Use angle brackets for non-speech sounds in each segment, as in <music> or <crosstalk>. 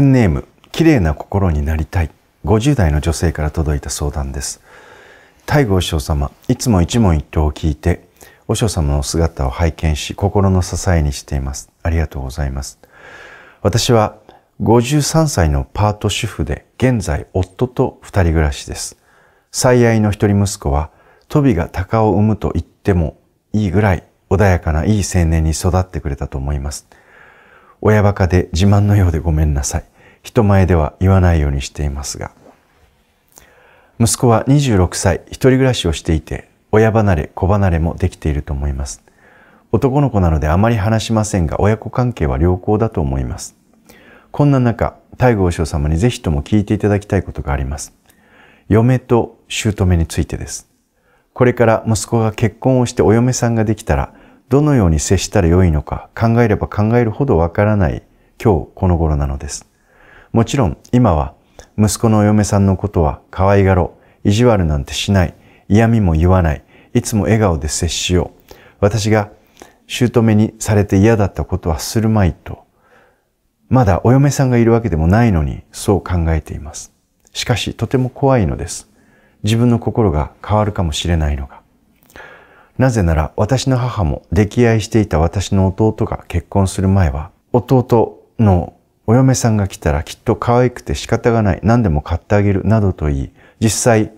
ペンネーム、綺麗な心になりたい。50代の女性から届いた相談です。大吾和尚様、いつも一問一答を聞いて、和尚様の姿を拝見し、心の支えにしています。ありがとうございます。私は53歳のパート主婦で、現在夫と二人暮らしです。最愛の一人息子は、トビが鷹を産むと言ってもいいぐらい穏やかないい青年に育ってくれたと思います。親バカで自慢のようでごめんなさい。人前では言わないようにしていますが。息子は26歳、一人暮らしをしていて、親離れ、子離れもできていると思います。男の子なのであまり話しませんが、親子関係は良好だと思います。こんな中、大和将様にぜひとも聞いていただきたいことがあります。嫁と姑についてです。これから息子が結婚をしてお嫁さんができたら、どのように接したらよいのか考えれば考えるほどわからない今日この頃なのです。もちろん今は息子のお嫁さんのことは可愛がろう、意地悪なんてしない、嫌味も言わない、いつも笑顔で接しよう。私が姑にされて嫌だったことはするまいと、まだお嫁さんがいるわけでもないのにそう考えています。しかしとても怖いのです。自分の心が変わるかもしれないのが。なぜなら私の母も溺愛していた私の弟が結婚する前は、弟のお嫁さんが来たらきっと可愛くて仕方がない、何でも買ってあげるなどと言い、実際、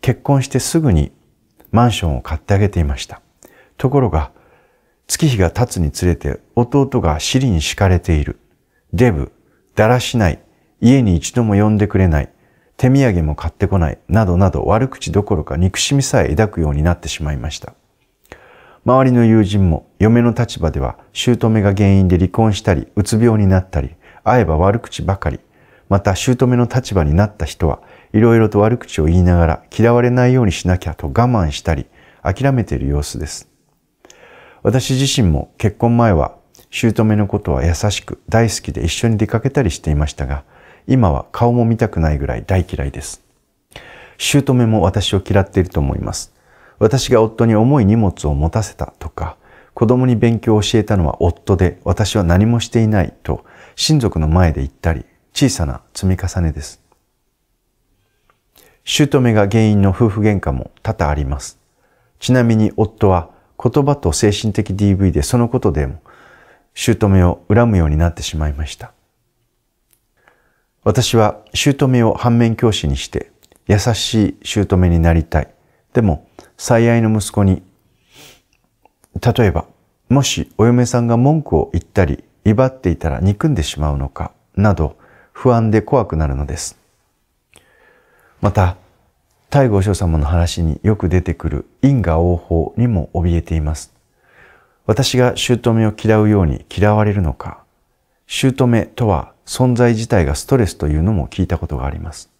結婚してすぐにマンションを買ってあげていました。ところが、月日が経つにつれて弟が尻に敷かれている。デブ、だらしない、家に一度も呼んでくれない、手土産も買ってこない、などなど悪口どころか憎しみさえ抱くようになってしまいました。周りの友人も嫁の立場では姑が原因で離婚したり、うつ病になったり、会えば悪口ばかり、また姑の立場になった人はいろいろと悪口を言いながら嫌われないようにしなきゃと我慢したり、諦めている様子です。私自身も結婚前は姑のことは優しく大好きで一緒に出かけたりしていましたが、今は顔も見たくないぐらい大嫌いです。姑も私を嫌っていると思います。私が夫に重い荷物を持たせたとか、子供に勉強を教えたのは夫で、私は何もしていないと、親族の前で言ったり、小さな積み重ねです。姑が原因の夫婦喧嘩も多々あります。ちなみに夫は言葉と精神的 DV でそのことでも、姑を恨むようになってしまいました。私は姑を反面教師にして優しい姑になりたい。でも最愛の息子に、例えば、もしお嫁さんが文句を言ったり、威張っていたら憎んでしまうのか、など不安で怖くなるのです。また、大御所様の話によく出てくる因果応報にも怯えています。私が姑を嫌うように嫌われるのか、姑とは存在自体がストレスというのも聞いたことがあります。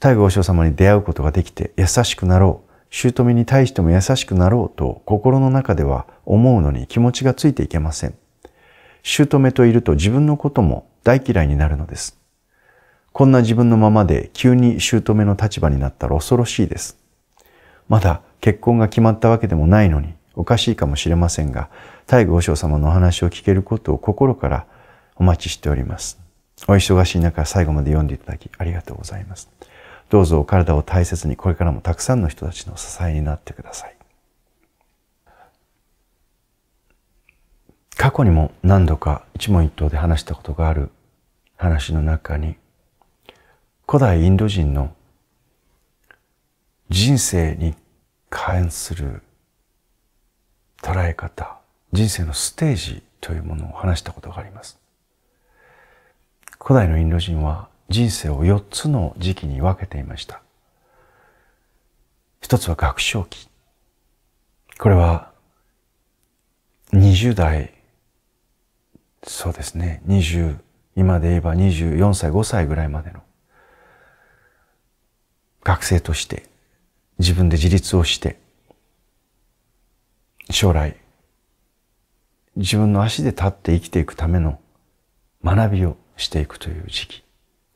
大悟和尚様に出会うことができて優しくなろう、姑に対しても優しくなろうと心の中では思うのに気持ちがついていけません。姑といると自分のことも大嫌いになるのです。こんな自分のままで急に姑の立場になったら恐ろしいです。まだ結婚が決まったわけでもないのにおかしいかもしれませんが、大悟和尚様のお話を聞けることを心からお待ちしております。お忙しい中、最後まで読んでいただきありがとうございます。どうぞお体を大切に、これからもたくさんの人たちの支えになってください。過去にも何度か一問一答で話したことがある話の中に、古代インド人の人生に関する捉え方、人生のステージというものを話したことがあります。古代のインド人は人生を4つの時期に分けていました。一つは学生期。これは20代、そうですね、20、今で言えば24歳、5歳ぐらいまでの学生として自分で自立をして将来自分の足で立って生きていくための学びをしていくという時期。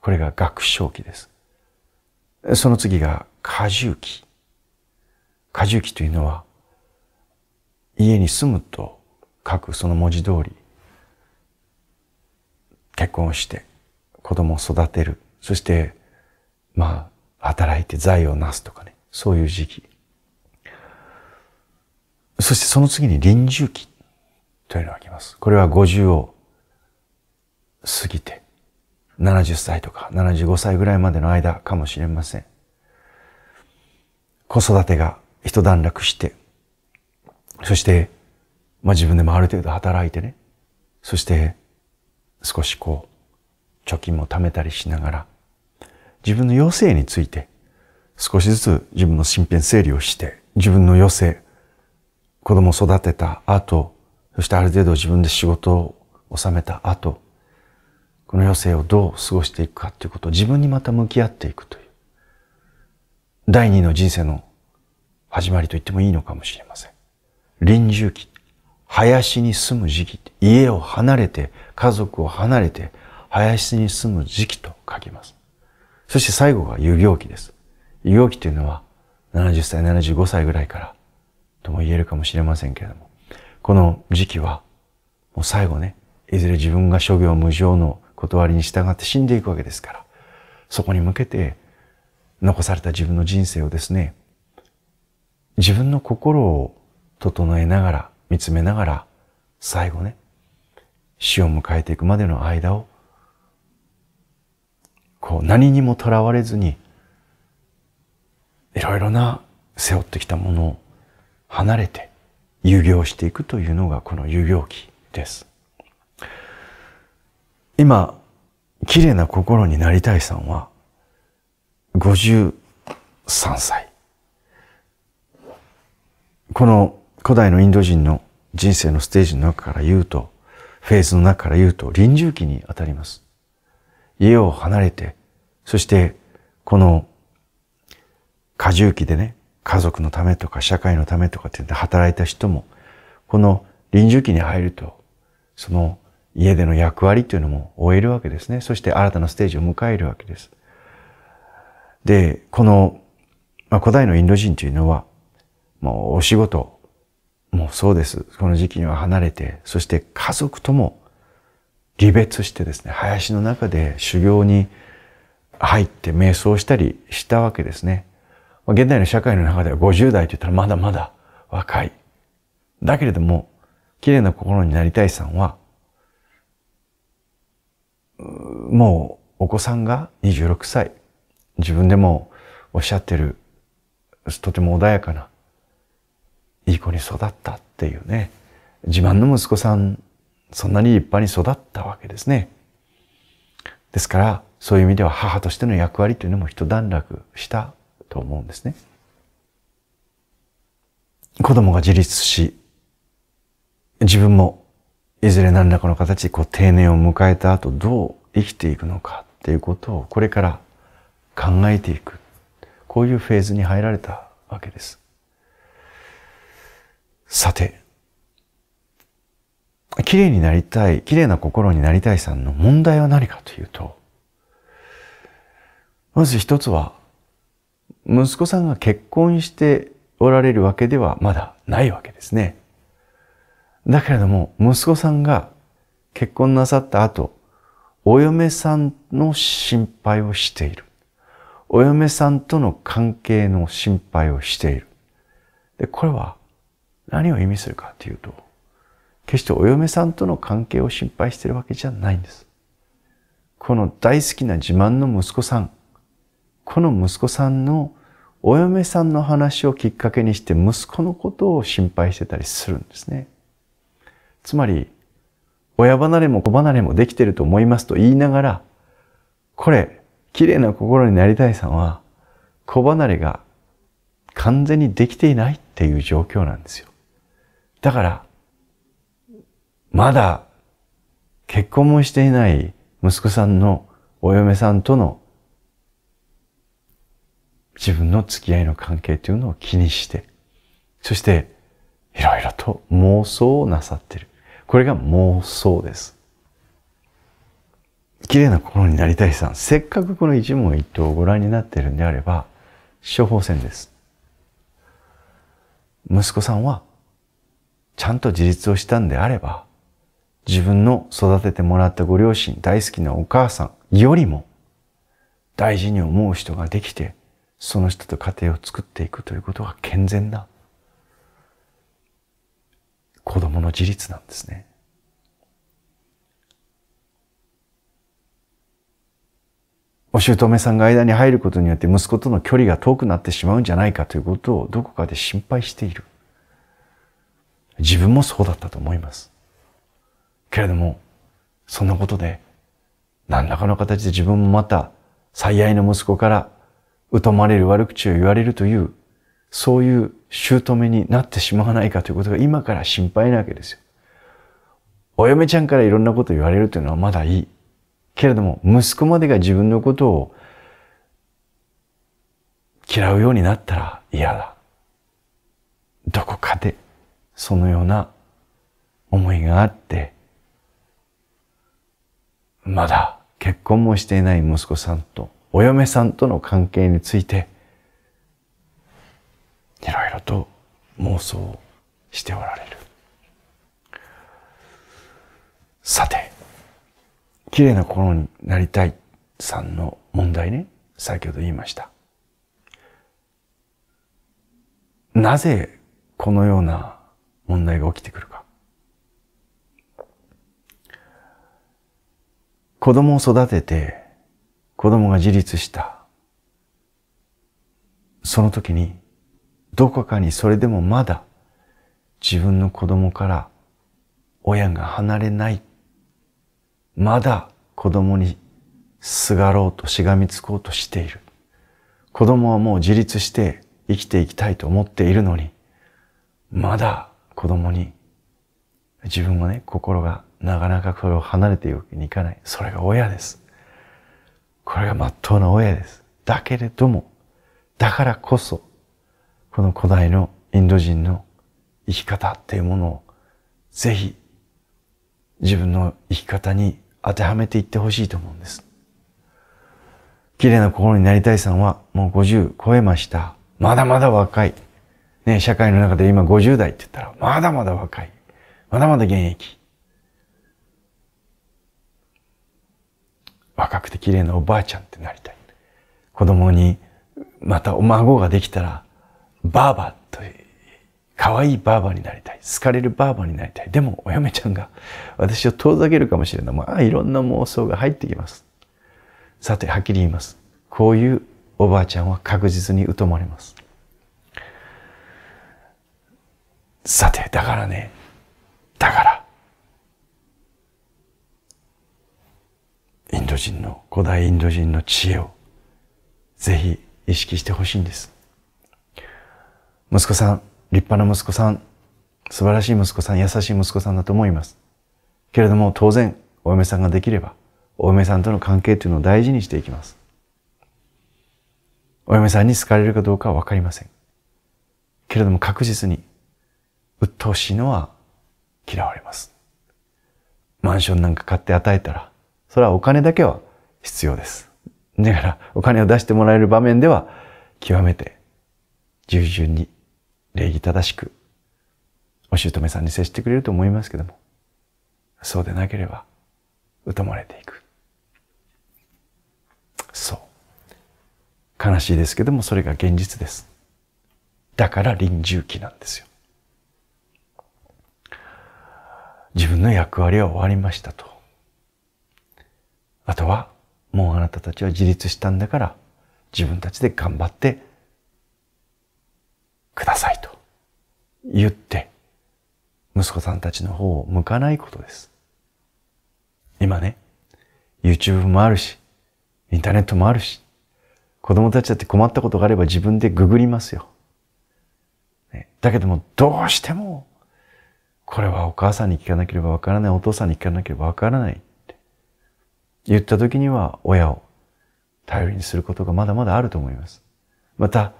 これが学生期です。その次が過重期。過重期というのは、家に住むと書くその文字通り、結婚して子供を育てる。そして、まあ、働いて財を成すとかね。そういう時期。そしてその次に臨終期というのが来ます。これは五十を過ぎて、70歳とか75歳ぐらいまでの間かもしれません。子育てが一段落して、そして、まあ自分でもある程度働いてね、そして少しこう、貯金も貯めたりしながら、自分の余生について少しずつ自分の身辺整理をして、自分の余生、子供を育てた後、そしてある程度自分で仕事を収めた後、この余生をどう過ごしていくかということを自分にまた向き合っていくという、第二の人生の始まりと言ってもいいのかもしれません。臨終期、林に住む時期、家を離れて、家族を離れて、林に住む時期と書きます。そして最後が遊行期です。遊行期というのは、70歳、75歳ぐらいから、とも言えるかもしれませんけれども、この時期は、もう最後ね、いずれ自分が諸行無常の断りに従って死んでいくわけですから、そこに向けて残された自分の人生をですね、自分の心を整えながら、見つめながら、最後ね、死を迎えていくまでの間を、こう何にもとらわれずに、いろいろな背負ってきたものを離れて、遊行していくというのがこの遊行期です。今、綺麗な心になりたいさんは、53歳。この古代のインド人の人生のステージの中から言うと、フェーズの中から言うと、臨終期にあたります。家を離れて、そして、この、過重期でね、家族のためとか社会のためとかって働いた人も、この臨終期に入ると、その家での役割というのも終えるわけですね。そして新たなステージを迎えるわけです。で、この、まあ、古代のインド人というのは、もうお仕事もそうです。この時期には離れて、そして家族とも離別してですね、林の中で修行に入って瞑想したりしたわけですね。まあ、現代の社会の中では50代と言ったらまだまだ若い。だけれども、綺麗な心になりたいさんは、もうお子さんが26歳、自分でもおっしゃってる、とても穏やかな、いい子に育ったっていうね、自慢の息子さん、そんなに立派に育ったわけですね。ですから、そういう意味では母としての役割というのも一段落したと思うんですね。子供が自立し、自分もいずれ何らかの形、こう定年を迎えた後、どう生きていくのかっていうことを、これから考えていく。こういうフェーズに入られたわけです。さて、綺麗になりたい、綺麗な心になりたいさんの問題は何かというと、まず一つは、息子さんが結婚しておられるわけではまだないわけですね。だけれども、息子さんが結婚なさった後、お嫁さんの心配をしている。お嫁さんとの関係の心配をしている。で、これは何を意味するかというと、決してお嫁さんとの関係を心配しているわけじゃないんです。この大好きな自慢の息子さん、この息子さんのお嫁さんの話をきっかけにして息子のことを心配してたりするんですね。つまり、親離れも子離れもできてると思いますと言いながら、これ、綺麗な心になりたいさんは、子離れが完全にできていないっていう状況なんですよ。だから、まだ結婚もしていない息子さんのお嫁さんとの自分の付き合いの関係というのを気にして、そしていろいろと妄想をなさってる。これが妄想です。綺麗な心になりたいさん、せっかくこの一問一答をご覧になっているんであれば、処方箋です。息子さんは、ちゃんと自立をしたんであれば、自分の育ててもらったご両親、大好きなお母さんよりも、大事に思う人ができて、その人と家庭を作っていくということが健全だもの自立なんですね。お姑さんが間に入ることによって息子との距離が遠くなってしまうんじゃないかということをどこかで心配している。自分もそうだったと思います。けれども、そんなことで何らかの形で自分もまた最愛の息子から疎まれる悪口を言われるというそういう姑になってしまわないかということが今から心配なわけですよ。お嫁ちゃんからいろんなこと言われるというのはまだいい。けれども、息子までが自分のことを嫌うようになったら嫌だ。どこかでそのような思いがあって、まだ結婚もしていない息子さんとお嫁さんとの関係についていろいろと妄想しておられるさて綺麗な心になりたいさんの問題ね先ほど言いましたなぜこのような問題が起きてくるか子供を育てて子供が自立したその時にどこかにそれでもまだ自分の子供から親が離れない。まだ子供にすがろうとしがみつこうとしている。子供はもう自立して生きていきたいと思っているのに、まだ子供に自分もね、心がなかなかそれを離れていくわけにいかない。それが親です。これが真っ当な親です。だけれども、だからこそこの古代のインド人の生き方っていうものをぜひ自分の生き方に当てはめていってほしいと思うんです。綺麗な心になりたいさんはもう50超えました。まだまだ若い。ね、社会の中で今50代って言ったらまだまだ若い。まだまだ現役。若くて綺麗なおばあちゃんってなりたい。子供にまたお孫ができたらバーバという、可愛いバーバになりたい。好かれるバーバになりたい。でも、お嫁ちゃんが私を遠ざけるかもしれない。まあ、いろんな妄想が入ってきます。さて、はっきり言います。こういうおばあちゃんは確実に疎まれます。さて、だからね、だから、インド人の、古代インド人の知恵を、ぜひ意識してほしいんです。息子さん、立派な息子さん、素晴らしい息子さん、優しい息子さんだと思います。けれども当然、お嫁さんができれば、お嫁さんとの関係というのを大事にしていきます。お嫁さんに好かれるかどうかはわかりません。けれども確実に、鬱陶しいのは嫌われます。マンションなんか買って与えたら、それはお金だけは必要です。だから、お金を出してもらえる場面では、極めて従順に礼儀正しく、お姑さんに接してくれると思いますけども、そうでなければ、疎まれていく。そう。悲しいですけども、それが現実です。だから臨終期なんですよ。自分の役割は終わりましたと。あとは、もうあなたたちは自立したんだから、自分たちで頑張ってくださいと言って、息子さんたちの方を向かないことです。今ね、YouTube もあるし、インターネットもあるし、子供たちだって困ったことがあれば自分でググりますよ。ね、だけども、どうしても、これはお母さんに聞かなければわからない、お父さんに聞かなければわからないって言った時には、親を頼りにすることがまだまだあると思います。また、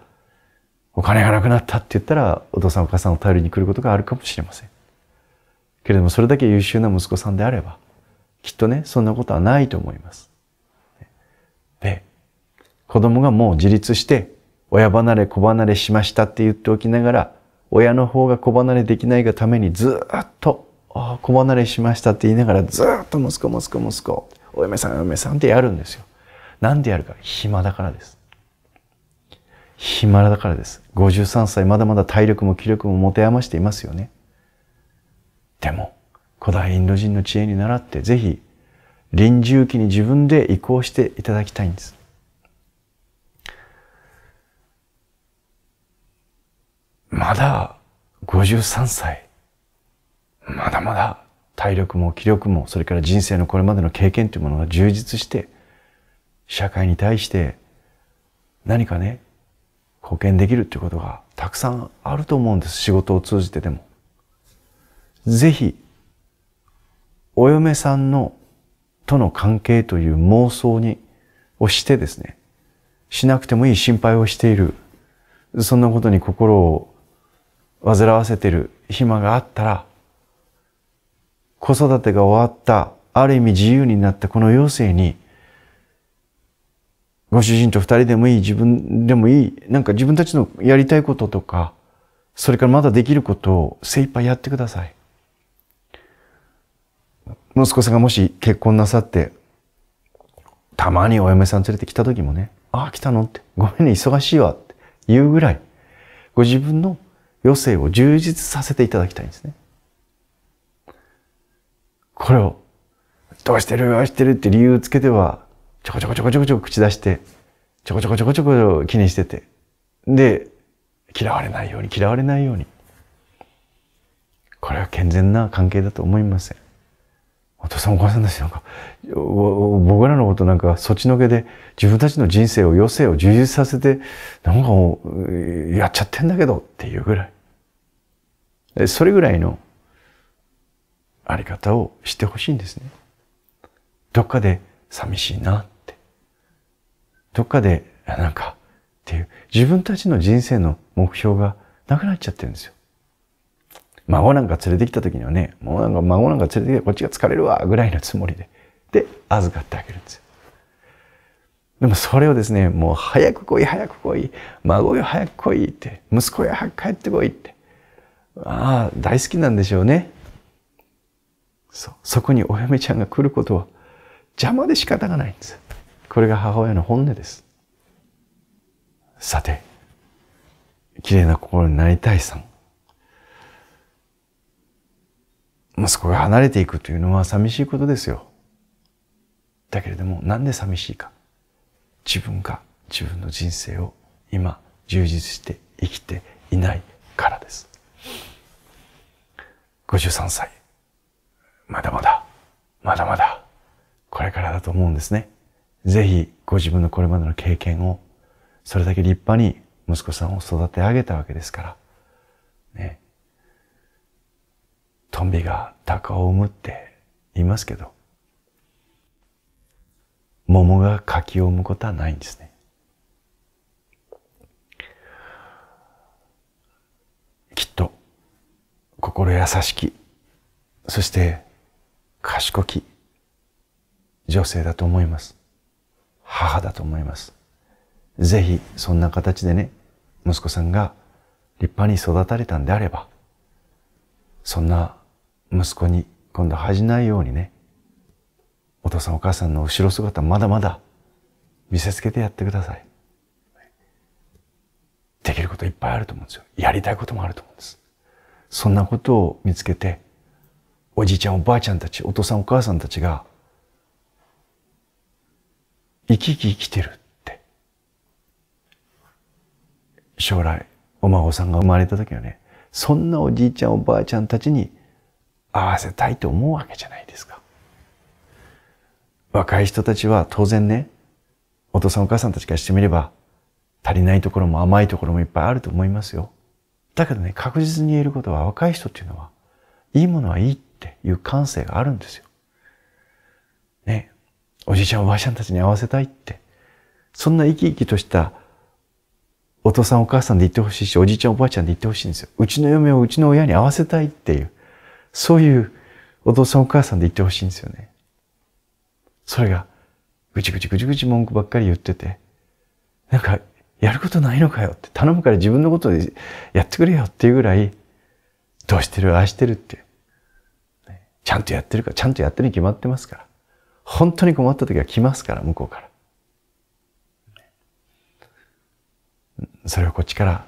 お金がなくなったって言ったらお父さんお母さんを頼りに来ることがあるかもしれませんけれどもそれだけ優秀な息子さんであればきっとねそんなことはないと思いますで子供がもう自立して親離れ子離れしましたって言っておきながら親の方が子離れできないがためにずっとああ子離れしましたって言いながらずっと息子息子息子お嫁さんお嫁さんってやるんですよなんでやるか暇だからです暇だからです。53歳、まだまだ体力も気力も持て余していますよね。でも、古代インド人の知恵に倣って、ぜひ、臨終期に自分で移行していただきたいんです。まだ53歳。まだまだ体力も気力も、それから人生のこれまでの経験というものが充実して、社会に対して何かね、貢献できるっていうことがたくさんあると思うんです。仕事を通じてでも。ぜひ、お嫁さんのとの関係という妄想に、をしてですね、しなくてもいい心配をしている、そんなことに心を煩わせている暇があったら、子育てが終わった、ある意味自由になったこの余生に、ご主人と二人でもいい、自分でもいい、なんか自分たちのやりたいこととか、それからまだできることを精一杯やってください。息子さんがもし結婚なさって、たまにお嫁さん連れてきた時もね、ああ、来たのって、ごめんね、忙しいわって言うぐらい、ご自分の余生を充実させていただきたいんですね。これを、どうしてる、ああしてるって理由をつけてはちょこちょこちょこちょこちょこ口出して、ちょこちょこちょこちょこ気にしてて。で、嫌われないように、嫌われないように。これは健全な関係だと思いません。お父さんお母さんたちなんか、僕らのことなんかそっちのけで自分たちの人生を、余生を充実させて、なんかもう、やっちゃってんだけどっていうぐらい。それぐらいのあり方をしてほしいんですね。どっかで寂しいなどっかで、なんか、っていう、自分たちの人生の目標がなくなっちゃってるんですよ。孫なんか連れてきた時にはね、もうなんか孫なんか連れてきてこっちが疲れるわ、ぐらいのつもりで。で、預かってあげるんですよ。でもそれをですね、もう早く来い、早く来い、孫よ、早く来いって、息子よ、早く帰って来いって。ああ、大好きなんでしょうね。そう。そこにお嫁ちゃんが来ることは邪魔で仕方がないんです。これが母親の本音です。さて、綺麗な心になりたいさん。息子が離れていくというのは寂しいことですよ。だけれども、なんで寂しいか。自分が自分の人生を今充実して生きていないからです。53歳。まだまだ、まだまだ、これからだと思うんですね。ぜひご自分のこれまでの経験を、それだけ立派に息子さんを育て上げたわけですから、ね。トンビが鷹を産むって言いますけど、桃が柿を産むことはないんですね。きっと、心優しき、そして賢き女性だと思います。母だと思います。ぜひ、そんな形でね、息子さんが立派に育たれたんであれば、そんな息子に今度恥じないようにね、お父さんお母さんの後ろ姿まだまだ見せつけてやってください。できることいっぱいあると思うんですよ。やりたいこともあると思うんです。そんなことを見つけて、おじいちゃんおばあちゃんたち、お父さんお母さんたちが生き生き生きてるって。将来、お孫さんが生まれた時はね、そんなおじいちゃんおばあちゃんたちに合わせたいと思うわけじゃないですか。若い人たちは当然ね、お父さんお母さんたちからしてみれば、足りないところも甘いところもいっぱいあると思いますよ。だけどね、確実に言えることは若い人っていうのは、いいものはいいっていう感性があるんですよ。ね。おじいちゃんおばあちゃんたちに会わせたいって。そんな生き生きとしたお父さんお母さんで言ってほしいし、おじいちゃんおばあちゃんで言ってほしいんですよ。うちの嫁をうちの親に会わせたいっていう、そういうお父さんお母さんで言ってほしいんですよね。それが、ぐちぐちぐちぐち文句ばっかり言ってて、なんか、やることないのかよって、頼むから自分のことでやってくれよっていうぐらい、どうしてる、ああしてるって、ちゃんとやってるか、ちゃんとやってるに決まってますから。本当に困った時は来ますから、向こうから。それをこっちから、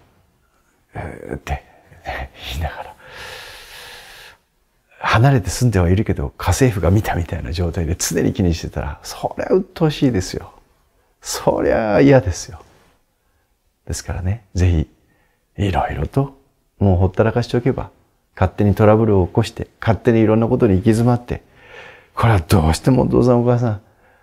うーって <laughs> 言いながら、離れて住んではいるけど、家政婦が見たみたいな状態で常に気にしてたら、そりゃ鬱陶しいですよ。そりゃ嫌ですよ。ですからね、ぜひ、いろいろと、もうほったらかしておけば、勝手にトラブルを起こして、勝手にいろんなことに行き詰まって、これはどうしてもお父さんお母さん、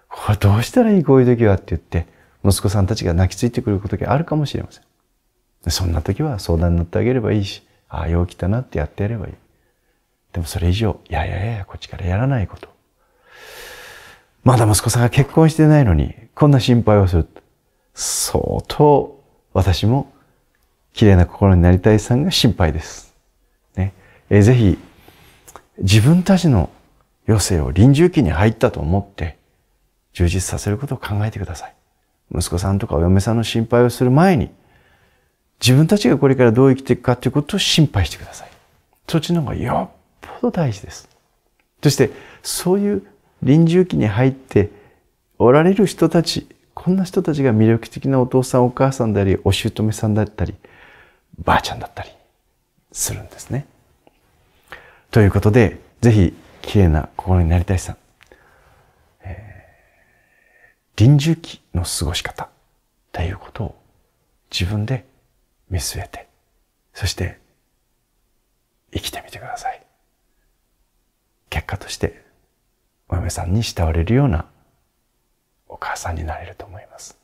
これどうしたらいいこういう時はって言って、息子さんたちが泣きついてくる時あるかもしれません。そんな時は相談に乗ってあげればいいし、ああ、よう来たなってやってやればいい。でもそれ以上、いやいやいや、こっちからやらないこと。まだ息子さんが結婚してないのに、こんな心配をする。相当、私も、綺麗な心になりたいさんが心配です。ね。えー、ぜひ、自分たちの余生を臨終期に入ったと思って充実させることを考えてください。息子さんとかお嫁さんの心配をする前に自分たちがこれからどう生きていくかということを心配してください。そっちの方がよっぽど大事です。そしてそういう臨終期に入っておられる人たち、こんな人たちが魅力的なお父さんお母さんであり、お姑さんだったり、ばあちゃんだったりするんですね。ということで、ぜひ綺麗な心になりたいさん、えー、臨終期の過ごし方ということを自分で見据えて、そして生きてみてください。結果として、お嫁さんに慕われるようなお母さんになれると思います。